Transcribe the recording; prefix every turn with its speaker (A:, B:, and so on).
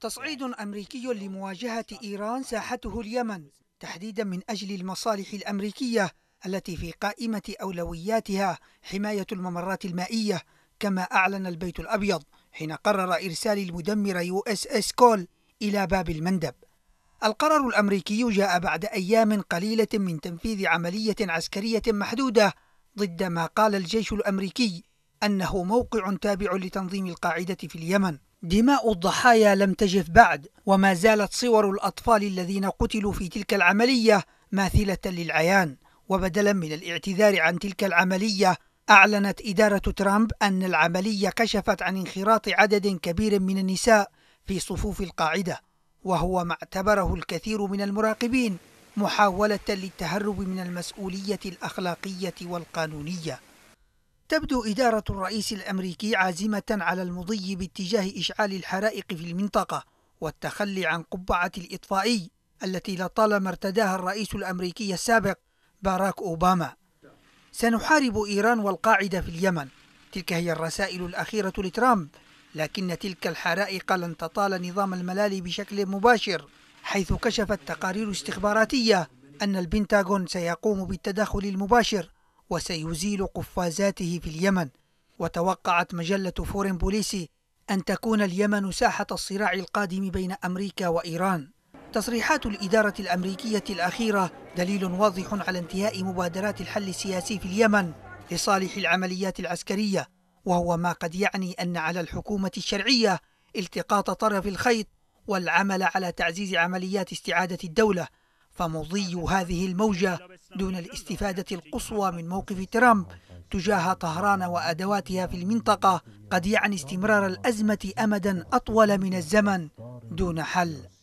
A: تصعيد أمريكي لمواجهة إيران ساحته اليمن تحديدا من أجل المصالح الأمريكية التي في قائمة أولوياتها حماية الممرات المائية كما أعلن البيت الأبيض حين قرر إرسال المدمر يو اس اس كول إلى باب المندب القرار الأمريكي جاء بعد أيام قليلة من تنفيذ عملية عسكرية محدودة ضد ما قال الجيش الأمريكي أنه موقع تابع لتنظيم القاعدة في اليمن دماء الضحايا لم تجف بعد وما زالت صور الأطفال الذين قتلوا في تلك العملية ماثلة للعيان وبدلا من الاعتذار عن تلك العملية أعلنت إدارة ترامب أن العملية كشفت عن انخراط عدد كبير من النساء في صفوف القاعدة وهو ما اعتبره الكثير من المراقبين محاولة للتهرب من المسؤولية الأخلاقية والقانونية تبدو إدارة الرئيس الأمريكي عازمة على المضي باتجاه إشعال الحرائق في المنطقة والتخلي عن قبعة الإطفائي التي لطالما ارتداها الرئيس الأمريكي السابق باراك أوباما سنحارب إيران والقاعدة في اليمن تلك هي الرسائل الأخيرة لترامب لكن تلك الحرائق لن تطال نظام الملال بشكل مباشر حيث كشفت تقارير استخباراتية أن البنتاغون سيقوم بالتدخل المباشر وسيزيل قفازاته في اليمن وتوقعت مجلة فورين بوليسي أن تكون اليمن ساحة الصراع القادم بين أمريكا وإيران تصريحات الإدارة الأمريكية الأخيرة دليل واضح على انتهاء مبادرات الحل السياسي في اليمن لصالح العمليات العسكرية وهو ما قد يعني أن على الحكومة الشرعية التقاط طرف الخيط والعمل على تعزيز عمليات استعادة الدولة فمضي هذه الموجة دون الاستفادة القصوى من موقف ترامب تجاه طهران وأدواتها في المنطقة قد يعني استمرار الأزمة أمدا أطول من الزمن دون حل